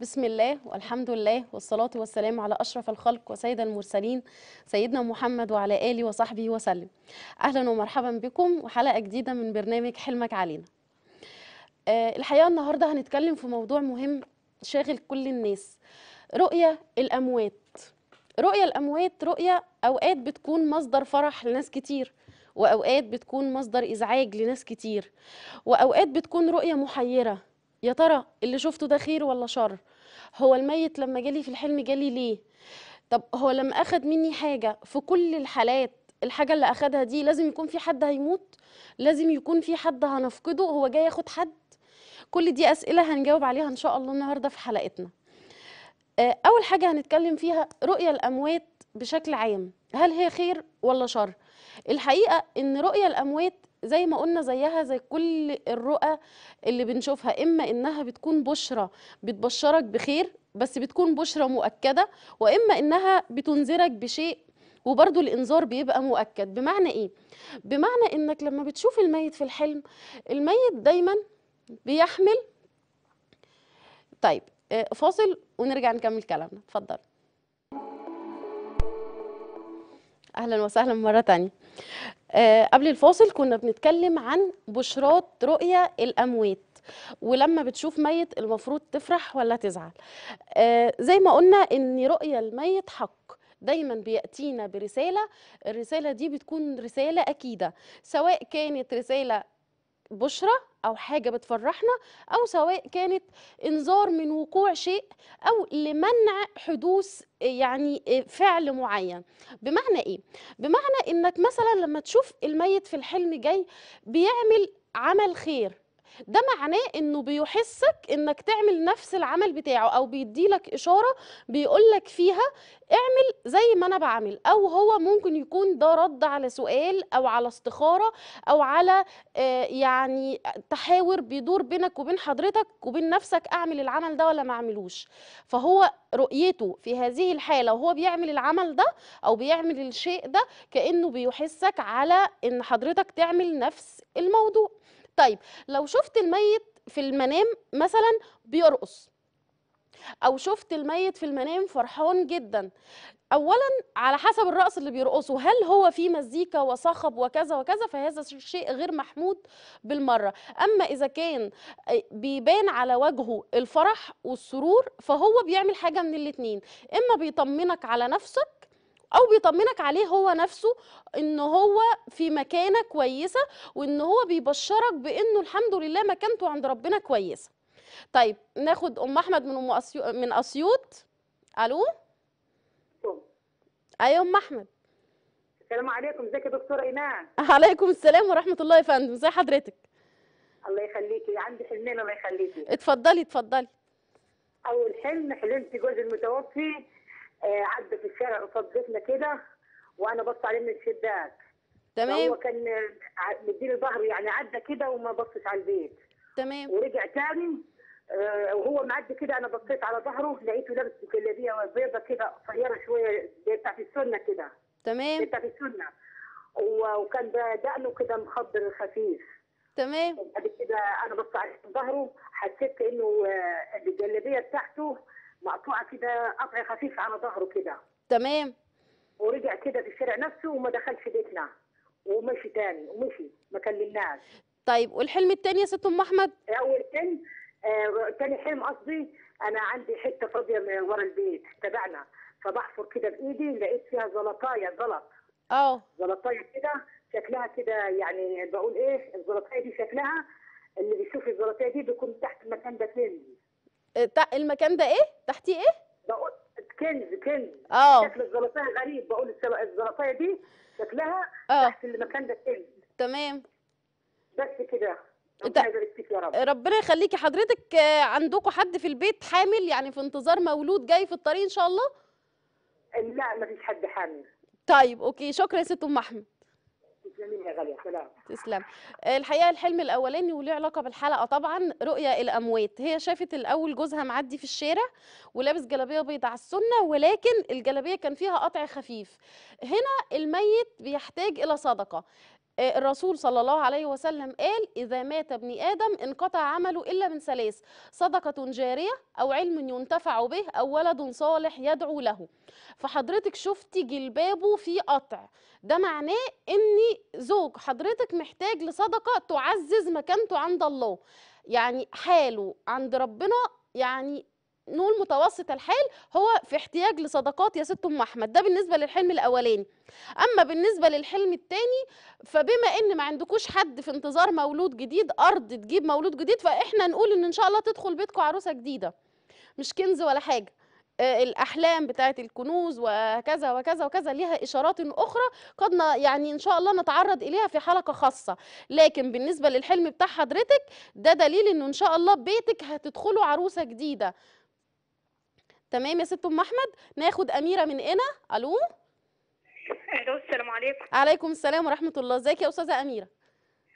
بسم الله والحمد لله والصلاة والسلام على أشرف الخلق وسيد المرسلين سيدنا محمد وعلى آله وصحبه وسلم أهلا ومرحبا بكم وحلقة جديدة من برنامج حلمك علينا آه، الحقيقة النهاردة هنتكلم في موضوع مهم شاغل كل الناس رؤية الأموات رؤية الأموات رؤية أوقات بتكون مصدر فرح لناس كتير وأوقات بتكون مصدر إزعاج لناس كتير وأوقات بتكون رؤية محيرة يا ترى اللي شفته ده خير ولا شر هو الميت لما جالي في الحلم جالي ليه طب هو لما اخد مني حاجه في كل الحالات الحاجه اللي اخدها دي لازم يكون في حد هيموت لازم يكون في حد هنفقده هو جاي ياخد حد كل دي اسئله هنجاوب عليها ان شاء الله النهارده في حلقتنا آه، اول حاجه هنتكلم فيها رؤيه الاموات بشكل عام هل هي خير ولا شر الحقيقه ان رؤيه الاموات زي ما قلنا زيها زي كل الرؤى اللي بنشوفها اما انها بتكون بشرة بتبشرك بخير بس بتكون بشرة مؤكدة واما انها بتنذرك بشيء وبرضو الانذار بيبقى مؤكد بمعنى ايه بمعنى انك لما بتشوف الميت في الحلم الميت دايما بيحمل طيب آه، فاصل ونرجع نكمل كلامنا اتفضل اهلا وسهلا مره تانية آه قبل الفاصل كنا بنتكلم عن بشرات رؤية الأموات ولما بتشوف ميت المفروض تفرح ولا تزعل آه زي ما قلنا ان رؤية الميت حق دايما بيأتينا برسالة الرسالة دي بتكون رسالة أكيدة سواء كانت رسالة بشرى او حاجه بتفرحنا او سواء كانت انذار من وقوع شيء او لمنع حدوث يعني آه، فعل معين بمعنى ايه بمعنى انك مثلا لما تشوف الميت في الحلم جاي بيعمل عمل خير ده معناه انه بيحسك انك تعمل نفس العمل بتاعه او بيديلك اشاره بيقولك فيها اعمل زي ما انا بعمل او هو ممكن يكون ده رد على سؤال او على استخاره او على آه، يعني تحاور بيدور بينك وبين حضرتك وبين نفسك اعمل العمل ده ولا ما اعملوش فهو رؤيته في هذه الحاله وهو بيعمل العمل ده او بيعمل الشيء ده كانه بيحسك على ان حضرتك تعمل نفس الموضوع طيب لو شفت الميت في المنام مثلا بيرقص او شفت الميت في المنام فرحان جدا اولا على حسب الرقص اللي بيرقصه هل هو في مزيكا وصخب وكذا وكذا فهذا شيء غير محمود بالمره اما اذا كان آه، بيبان على وجهه الفرح والسرور فهو بيعمل حاجه من الاثنين اما بيطمنك على نفسك او بيطمنك عليه هو نفسه ان هو في مكانه كويسه وان هو بيبشرك بانه الحمد لله مكانته عند ربنا كويسه طيب ناخد ام احمد من ام أسيو... من اسيوط الو ايوه ام احمد السلام عليكم ازيك يا دكتوره ايمان عليكم السلام ورحمه الله يا فندم ازي حضرتك الله يخليكي عندي حلمين الله يخليكي اتفضلي اتفضلي اول حلم حلمت جوزي المتوفي آه، عدى في الشارع قصاد بيتنا كده وانا بص عليه من الشباك تمام هو كان مديني ظهره يعني عدى كده وما بصش على البيت تمام ورجع تاني آه، وهو معدي كده انا بصيت على ظهره لقيته لابس جلابيه بيضه كده قصيره شويه بتاعت السنه كده تمام بتاعت السنه وكان دقنه كده مخضر خفيف تمام بعد كده انا بص على ظهره حسيت كانه آه، الجلابيه بتاعته مقطوعه كده قطع خفيف على ظهره كده تمام ورجع كده في الشارع نفسه وما دخلش بيتنا ومشي تاني ومشي ما كلمناش طيب والحلم التاني يا ست ام احمد اول آه، حلم آه تاني حلم قصدي انا عندي حته فاضيه ورا البيت تبعنا فبحفر كده بايدي لقيت فيها زلطايه زلط اه زلطايه كده شكلها كده يعني بقول ايه الزلطايه دي شكلها اللي بيشوف الزلطايه دي بيكون تحت المكان ده تنزل آه، المكان ده ايه؟ تحتيه ايه؟ بقول كنز كنز اه شكل الزلطايه غريب بقول الزلطايه دي شكلها أوه. تحت المكان ده كنز تمام بس كده إيه ربنا, ربنا يخليكي حضرتك آه، عندكم حد في البيت حامل يعني في انتظار مولود جاي في الطريق ان شاء الله لا مفيش حد حامل طيب اوكي شكرا يا ست ام احمد يا غاليه سلام تسلم آه، الحقيقه الحلم الاولاني وله علاقه بالحلقه طبعا رؤيه الاموات هي شافت الاول جوزها معدي في الشارع ولابس جلابيه بيضاء على السنه ولكن الجلابيه كان فيها قطع خفيف هنا الميت بيحتاج الى صدقه آه، الرسول صلى الله عليه وسلم قال إذا مات ابن آدم انقطع عمله إلا من ثلاث صدقة جارية أو علم ينتفع به أو ولد صالح يدعو له فحضرتك شفتي جلبابه في قطع ده معناه أن زوج حضرتك محتاج لصدقة تعزز مكانته عند الله يعني حاله عند ربنا يعني نقول متوسط الحال هو في احتياج لصدقات يا ست ام احمد ده بالنسبه للحلم الاولاني اما بالنسبه للحلم الثاني فبما ان ما عندكوش حد في انتظار مولود جديد ارض تجيب مولود جديد فاحنا نقول ان ان شاء الله تدخل بيتكم عروسه جديده مش كنز ولا حاجه آه، الاحلام بتاعه الكنوز وكذا وكذا وكذا ليها اشارات اخرى قد يعني ان شاء الله نتعرض اليها في حلقه خاصه لكن بالنسبه للحلم بتاع حضرتك ده دليل انه ان شاء الله بيتك هتدخله عروسه جديده تمام يا ست ام احمد ناخد اميره من هنا الو الو السلام عليكم عليكم السلام ورحمه الله ازيك يا استاذه اميره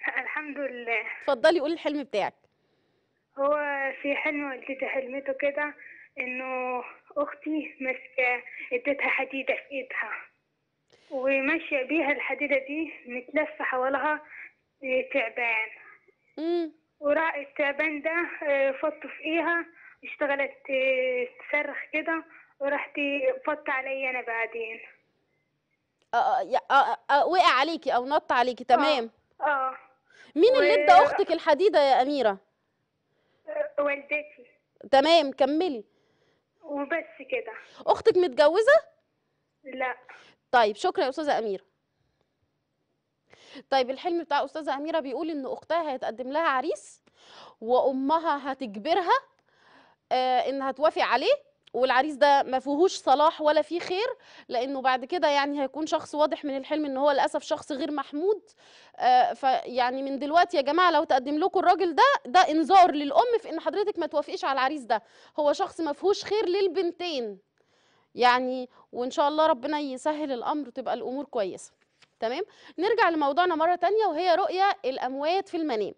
الحمد لله اتفضلي قولي الحلم بتاعك هو في حلم والدتي حلمته كده انه اختي ماسكه ادتها حديده في ايدها وماشيه بيها الحديده دي متلفه حوالها آه، تعبان امم وراء التعبان ده آه، فط في ايها اشتغلت آه، تصرخ كده ورحت فضت عليا انا بعدين آه آه, آه،, آه، وقع عليكي او نط عليكي تمام اه, مين اللي ادى اختك الحديده يا اميره والدتي تمام كملي وبس كده اختك متجوزه لا طيب شكرا يا استاذه اميره طيب الحلم بتاع استاذه اميره بيقول ان اختها هيتقدم لها عريس وامها هتجبرها آه، انها توافق عليه والعريس ده ما فيهوش صلاح ولا فيه خير لانه بعد كده يعني هيكون شخص واضح من الحلم ان هو للاسف شخص غير محمود آه، فيعني من دلوقتي يا جماعه لو تقدم لكم الراجل ده ده انذار للام في ان حضرتك ما توافقيش على العريس ده هو شخص ما فيهوش خير للبنتين يعني وان شاء الله ربنا يسهل الامر وتبقى الامور كويسه تمام نرجع لموضوعنا مره تانية وهي رؤيه الاموات في المنام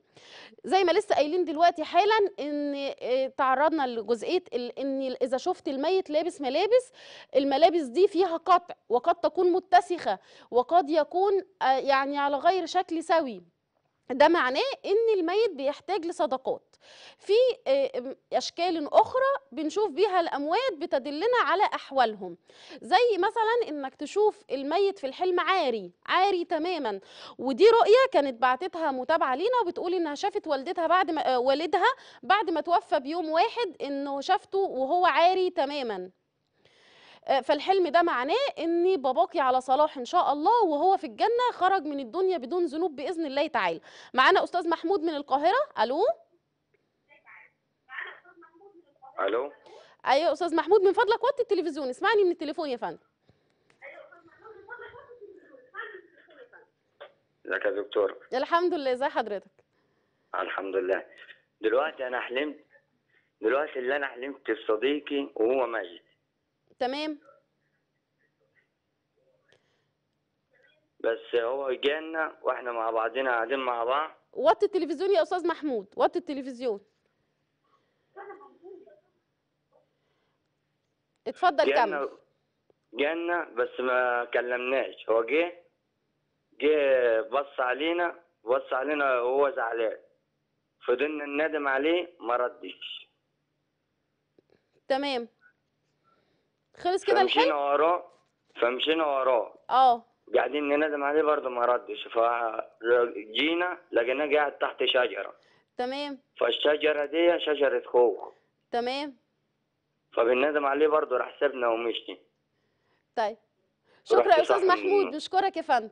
زي ما لسه قايلين دلوقتي حالا ان آه، تعرضنا لجزئيه ان اذا شفت الميت لابس ملابس الملابس دي فيها قطع وقد تكون متسخه وقد يكون آه، يعني على غير شكل سوي ده معناه ان الميت بيحتاج لصدقات في آه، اشكال اخرى بنشوف بيها الاموات بتدلنا على احوالهم زي مثلا انك تشوف الميت في الحلم عاري عاري تماما ودي رؤيه كانت بعتتها متابعه لينا وبتقول انها شافت والدتها بعد ما آه، والدها بعد ما توفى بيوم واحد انه شافته وهو عاري تماما آه، فالحلم ده معناه ان باباكي على صلاح ان شاء الله وهو في الجنه خرج من الدنيا بدون ذنوب باذن الله تعالى معانا استاذ محمود من القاهره الو الو ايوه استاذ محمود من فضلك وطي التلفزيون اسمعني من التليفون يا فندم ازيك يا دكتور الحمد لله ازي حضرتك الحمد لله دلوقتي انا حلمت دلوقتي اللي انا حلمت بصديقي وهو ميت تمام بس هو جالنا واحنا مع بعضنا قاعدين مع بعض وطي التلفزيون يا استاذ محمود وطي التلفزيون اتفضل كمل جالنا بس ما كلمناش هو جه جه بص علينا بص علينا وهو زعلان فضلنا ننادم عليه ما ردش تمام خلص كده الحل فمشينا وراه فمشينا وراه اه قاعدين ننادم عليه برضه ما ردش فجينا لقيناه قاعد تحت شجره تمام فالشجره دي شجره خوخ تمام فبنادم عليه برضه راح سابنا ومشي طيب شكرا يا استاذ محمود بشكرك يا فندم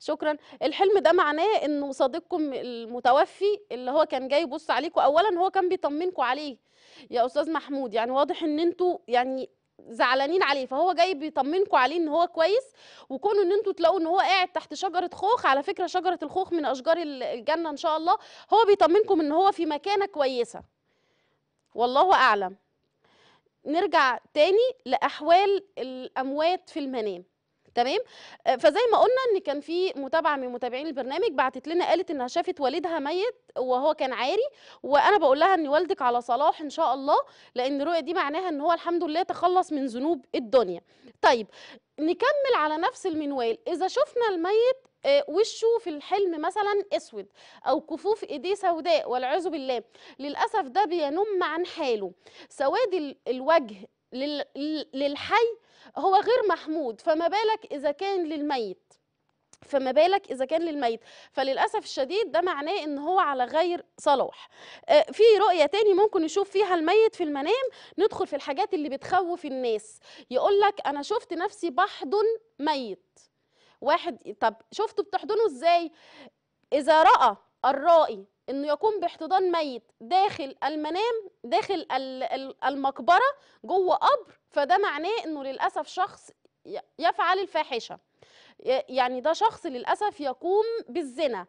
شكرا الحلم ده معناه انه صديقكم المتوفي اللي هو كان جاي يبص عليكم اولا هو كان بيطمنكم عليه يا استاذ محمود يعني واضح ان انتوا يعني زعلانين عليه فهو جاي بيطمنكم عليه ان هو كويس وكونوا ان انتوا تلاقوا ان هو قاعد تحت شجره خوخ على فكره شجره الخوخ من اشجار الجنه ان شاء الله هو بيطمنكم ان هو في مكانه كويسه والله اعلم نرجع تاني لاحوال الاموات في المنام تمام آه، فزي ما قلنا ان كان في متابعه من متابعين البرنامج بعتت لنا قالت انها شافت والدها ميت وهو كان عاري وانا بقول لها ان والدك على صلاح ان شاء الله لان الرؤيه دي معناها ان هو الحمد لله تخلص من ذنوب الدنيا طيب نكمل على نفس المنوال اذا شفنا الميت آه، وشه في الحلم مثلا اسود او كفوف ايديه سوداء والعياذ بالله للاسف ده بينم عن حاله سواد الوجه للحي هو غير محمود فما بالك إذا كان للميت فما بالك اذا كان للميت فللاسف الشديد ده معناه ان هو على غير صلاح آه، في رؤيه تاني ممكن نشوف فيها الميت في المنام ندخل في الحاجات اللي بتخوف الناس يقول لك انا شفت نفسي بحضن ميت واحد طب شفته بتحضنه ازاي اذا راى الرائي انه يقوم باحتضان ميت داخل المنام داخل المقبره جوه قبر فده معناه انه للاسف شخص يفعل الفاحشه يعني ده شخص للاسف يقوم بالزنا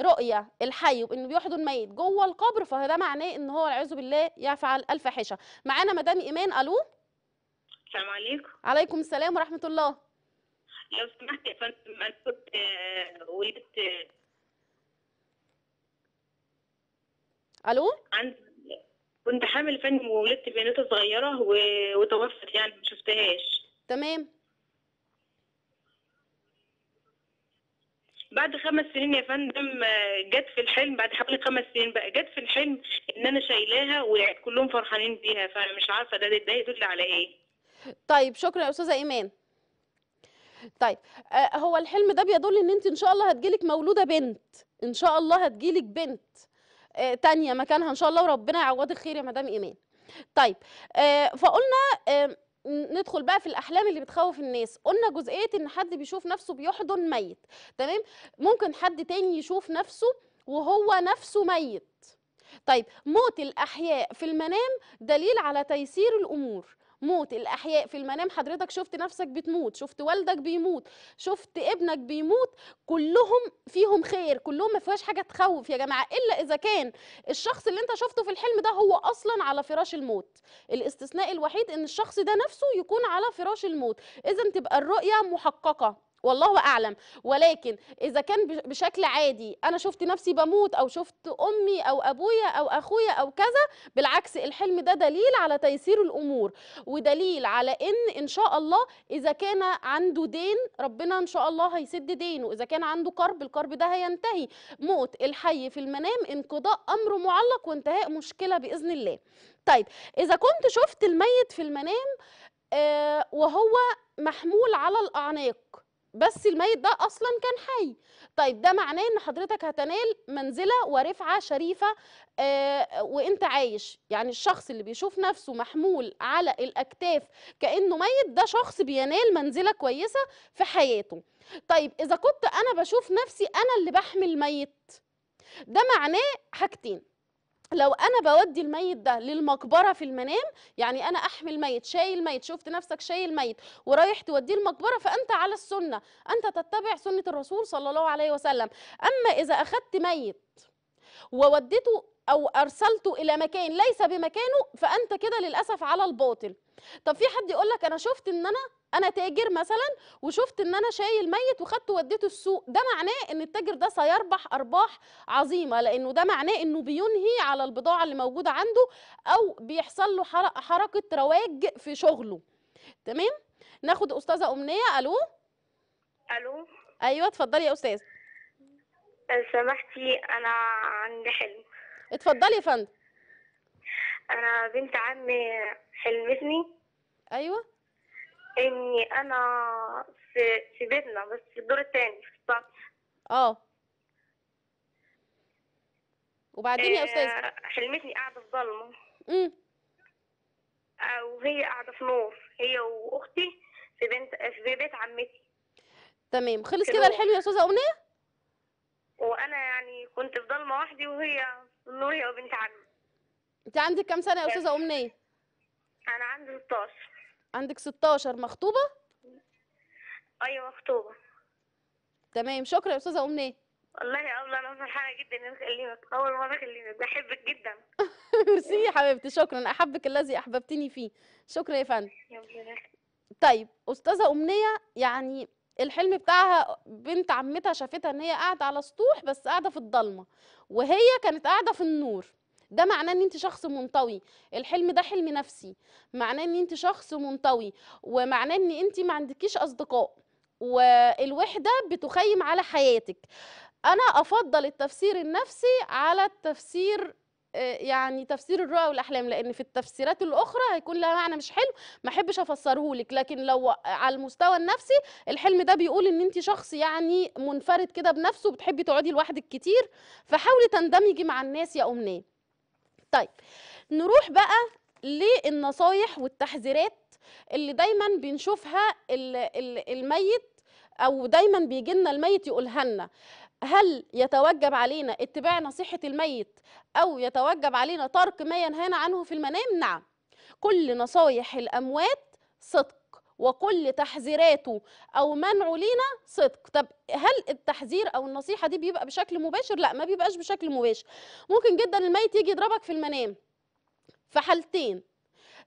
رؤية الحي وانه بيحضن ميت جوه القبر فده معناه انه هو والعياذ بالله يفعل الفاحشه معانا مدام ايمان الو السلام عليكم عليكم السلام ورحمه الله لو سمحت يا فندم انا كنت آه، ولدت الو عند... كنت حامل فن وولدت بنت صغيره و... وتوفت يعني ما شفتهاش تمام بعد خمس سنين يا فندم جت في الحلم بعد حوالي خمس سنين بقى جت في الحلم ان انا شايلاها وكلهم كلهم فرحانين بيها فمش عارفه ده ده يدل على ايه طيب شكرا يا استاذه ايمان طيب آه هو الحلم ده بيدل ان انت ان شاء الله هتجيلك مولوده بنت ان شاء الله هتجيلك بنت آه، تانية مكانها ان شاء الله وربنا يعوضك خير يا مدام ايمان طيب آه، فقلنا آه، ندخل بقى في الاحلام اللي بتخوف الناس قلنا جزئيه ان حد بيشوف نفسه بيحضن ميت تمام ممكن حد تاني يشوف نفسه وهو نفسه ميت طيب موت الاحياء في المنام دليل على تيسير الامور موت الاحياء في المنام حضرتك شفت نفسك بتموت شفت والدك بيموت شفت ابنك بيموت كلهم فيهم خير كلهم ما فيهاش حاجه تخوف يا جماعه الا اذا كان الشخص اللي انت شفته في الحلم ده هو اصلا على فراش الموت الاستثناء الوحيد ان الشخص ده نفسه يكون على فراش الموت اذا تبقى الرؤيه محققه والله اعلم ولكن اذا كان بشكل عادي انا شفت نفسي بموت او شفت امي او ابويا او اخويا او كذا بالعكس الحلم ده دليل على تيسير الامور ودليل على ان ان شاء الله اذا كان عنده دين ربنا ان شاء الله هيسد دينه اذا كان عنده كرب الكرب ده هينتهي موت الحي في المنام انقضاء امر معلق وانتهاء مشكله باذن الله طيب اذا كنت شفت الميت في المنام آه وهو محمول على الاعناق بس الميت ده اصلا كان حي طيب ده معناه ان حضرتك هتنال منزله ورفعه شريفه آه وانت عايش يعني الشخص اللي بيشوف نفسه محمول على الاكتاف كانه ميت ده شخص بينال منزله كويسه في حياته طيب اذا كنت انا بشوف نفسي انا اللي بحمي الميت ده معناه حاجتين لو انا بودي الميت ده للمقبره في المنام يعني انا احمي الميت شايل الميت شفت نفسك شايل الميت ورايح توديه المقبره فانت على السنه انت تتبع سنه الرسول صلى الله عليه وسلم اما اذا اخذت ميت ووديته او ارسلته الى مكان ليس بمكانه فانت كده للاسف على الباطل طب في حد يقول لك انا شفت ان انا انا تاجر مثلا وشفت ان انا شايل ميت وخدته وديته السوق ده معناه ان التاجر ده سيربح ارباح عظيمه لانه ده معناه انه بينهي على البضاعه اللي موجوده عنده او بيحصل له حركه رواج في شغله تمام ناخد استاذه امنيه الو الو ايوه اتفضلي يا استاذ سمحتي انا عندي حلم اتفضلي يا فندم انا بنت عمي حلمتني ايوه اني انا في في بيتنا بس في الدور الثاني في السطح اه وبعدين يا آه، استاذ آه، حلمتني قاعده في ضلمه امم آه، وهي قاعده في نور هي واختي في بنت في بيت عمتي تمام خلص كده الحلم يا استاذه امنيه وانا يعني كنت في ضلمه وحدي وهي نور هي وبنت عمي انت عندك كام سنه يا استاذه امنيه انا عندي 16 عندك 16 مخطوبة؟ أيوة مخطوبة تمام شكرا يا أستاذة أمنية والله يا أولا أنا فرحانة جدا إن أنا أكلمك أول مرة أكلمك بحبك جدا ميرسي يا حبيبتي شكرا أحبك الذي أحببتني فيه شكرا يا فندم طيب أستاذة أمنية يعني الحلم بتاعها بنت عمتها شافتها ان هي قاعده على سطوح بس قاعده في الضلمه وهي كانت قاعده في النور ده معناه ان انت شخص منطوي الحلم ده حلم نفسي معناه ان انت شخص منطوي ومعناه ان انت ما عندكيش اصدقاء والوحده بتخيم على حياتك انا افضل التفسير النفسي على التفسير آه، يعني تفسير الرؤى والاحلام لان في التفسيرات الاخرى هيكون لها معنى مش حلو ما احبش افسره لك لكن لو على المستوى النفسي الحلم ده بيقول ان انت شخص يعني منفرد كده بنفسه بتحبي تقعدي لوحدك كتير فحاولي تندمجي مع الناس يا امنيه طيب نروح بقى للنصايح والتحذيرات اللي دايما بنشوفها الميت او دايما بيجي لنا الميت يقولها لنا هل يتوجب علينا اتباع نصيحه الميت او يتوجب علينا ترك ما ينهانا عنه في المنام نعم كل نصايح الاموات صدق وكل تحذيراته او منعه لينا صدق طب هل التحذير او النصيحه دي بيبقى بشكل مباشر لا ما بيبقاش بشكل مباشر ممكن جدا الميت يجي يضربك في المنام في حالتين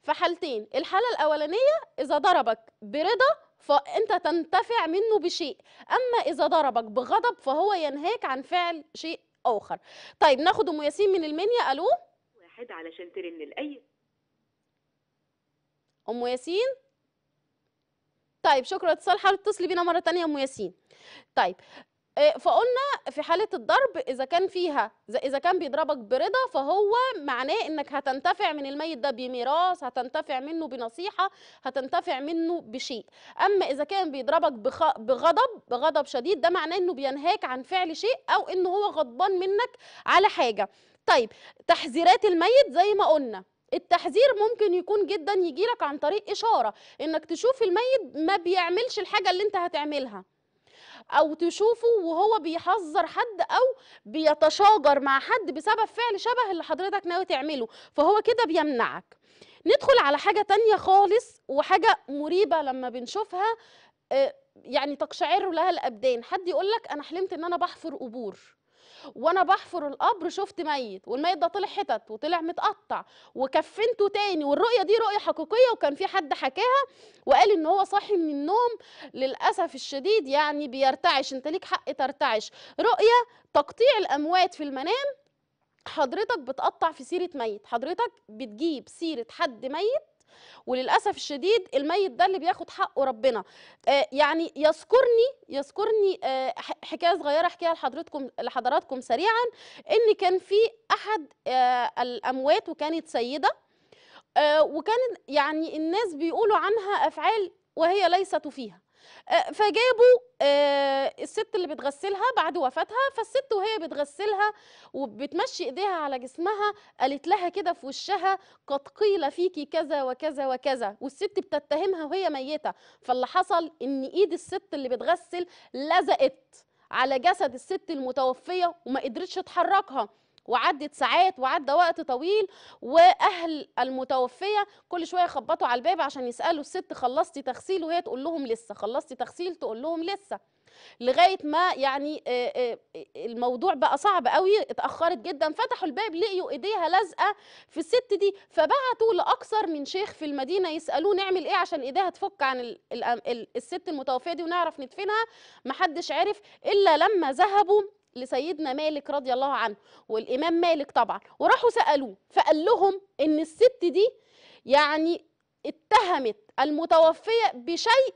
في حالتين الحاله الاولانيه اذا ضربك برضا فانت تنتفع منه بشيء اما اذا ضربك بغضب فهو ينهاك عن فعل شيء اخر طيب ناخد ام ياسين من المنيا الو واحد علشان ترن لاي ام ياسين طيب شكرا اتصال حاول تتصلي بينا مره ثانيه يا ام ياسين طيب آه، فقلنا في حاله الضرب اذا كان فيها اذا كان بيضربك برضا فهو معناه انك هتنتفع من الميت ده بميراث هتنتفع منه بنصيحه هتنتفع منه بشيء اما اذا كان بيضربك بغضب بغضب شديد ده معناه انه بينهاك عن فعل شيء او انه هو غضبان منك على حاجه طيب تحذيرات الميت زي ما قلنا التحذير ممكن يكون جدا يجي لك عن طريق إشارة إنك تشوف الميت ما بيعملش الحاجة اللي أنت هتعملها او تشوفه وهو بيحذر حد او بيتشاجر مع حد بسبب فعل شبه اللي حضرتك ناوي تعمله فهو كده بيمنعك ندخل على حاجه تانية خالص وحاجه مريبه لما بنشوفها آه، يعني تقشعر لها الابدان حد يقول لك انا حلمت ان انا بحفر قبور وانا بحفر القبر شفت ميت والميت ده طلع حتت وطلع متقطع وكفنته تاني والرؤيه دي رؤيه حقيقيه وكان في حد حكاها وقال ان هو صاحي من النوم للاسف الشديد يعني بيرتعش انت ليك حق ترتعش رؤيه تقطيع الاموات في المنام حضرتك بتقطع في سيره ميت حضرتك بتجيب سيره حد ميت وللاسف الشديد الميت ده اللي بياخد حقه ربنا آه يعني يذكرني يذكرني آه حكايه صغيره احكيها لحضرتكم لحضراتكم سريعا ان كان في احد آه الاموات وكانت سيده آه، وكان يعني الناس بيقولوا عنها افعال وهي ليست فيها آه، فجابوا آه، الست اللي بتغسلها بعد وفاتها فالست وهي بتغسلها وبتمشي ايديها على جسمها قالت لها كده في وشها قد قيل فيكي كذا وكذا وكذا والست بتتهمها وهي ميته فاللي حصل ان ايد الست اللي بتغسل لزقت على جسد الست المتوفيه وما قدرتش تحركها وعدت ساعات وعدى وقت طويل واهل المتوفيه كل شويه يخبطوا على الباب عشان يسالوا الست خلصتي تغسيل وهي تقول لهم لسه خلصتي تغسيل تقول لهم لسه لغايه ما يعني آه، آه، الموضوع بقى صعب قوي اتاخرت جدا فتحوا الباب لقيوا ايديها لازقه في الست دي فبعتوا لاكثر من شيخ في المدينه يسالوه نعمل ايه عشان ايديها تفك عن الست المتوفيه دي ونعرف ندفنها محدش عرف الا لما ذهبوا لسيدنا مالك رضي الله عنه والإمام مالك طبعا وراحوا سألوه فقال لهم إن الست دي يعني اتهمت المتوفية بشيء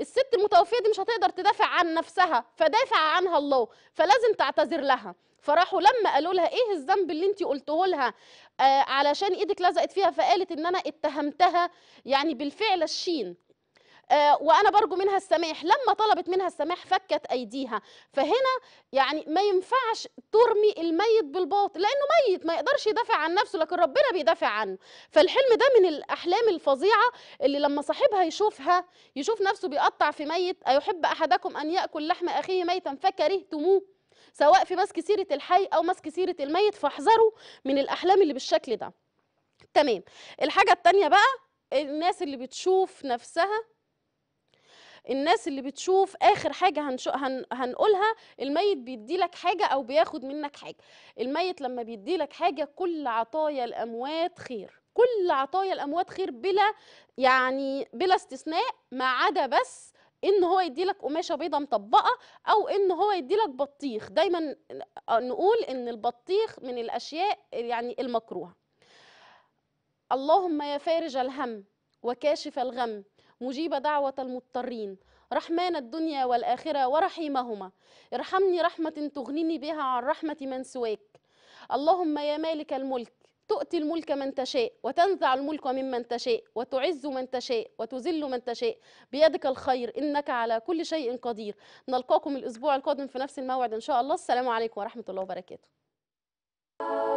الست المتوفية دي مش هتقدر تدافع عن نفسها فدافع عنها الله فلازم تعتذر لها فراحوا لما قالوا لها ايه الذنب اللي انت قلته لها آه علشان ايدك لزقت فيها فقالت ان انا اتهمتها يعني بالفعل الشين آه، وانا برجو منها السماح لما طلبت منها السماح فكت ايديها فهنا يعني ما ينفعش ترمي الميت بالباطل لانه ميت ما يقدرش يدافع عن نفسه لكن ربنا بيدافع عنه فالحلم ده من الاحلام الفظيعه اللي لما صاحبها يشوفها يشوف نفسه بيقطع في ميت ايحب احدكم ان ياكل لحم اخيه ميتا فكرهتموه سواء في مسك سيره الحي او مسك سيره الميت فاحذروا من الاحلام اللي بالشكل ده تمام الحاجه الثانيه بقى الناس اللي بتشوف نفسها الناس اللي بتشوف اخر حاجه هنشو هن هنقولها الميت بيدي لك حاجه او بياخد منك حاجه الميت لما بيدي لك حاجه كل عطايا الاموات خير كل عطايا الاموات خير بلا يعني بلا استثناء ما عدا بس ان هو يدي لك قماشه بيضه مطبقه او ان هو يدي لك بطيخ دايما نقول ان البطيخ من الاشياء يعني المكروهه اللهم يا فارج الهم وكاشف الغم مجيب دعوة المضطرين رحمن الدنيا والآخرة ورحيمهما ارحمني رحمة تغنيني بها عن رحمة من سواك اللهم يا مالك الملك تؤتي الملك من تشاء وتنزع الملك ممن تشاء وتعز من تشاء وتذل من تشاء بيدك الخير انك على كل شيء قدير نلقاكم الاسبوع القادم في نفس الموعد ان شاء الله السلام عليكم ورحمه الله وبركاته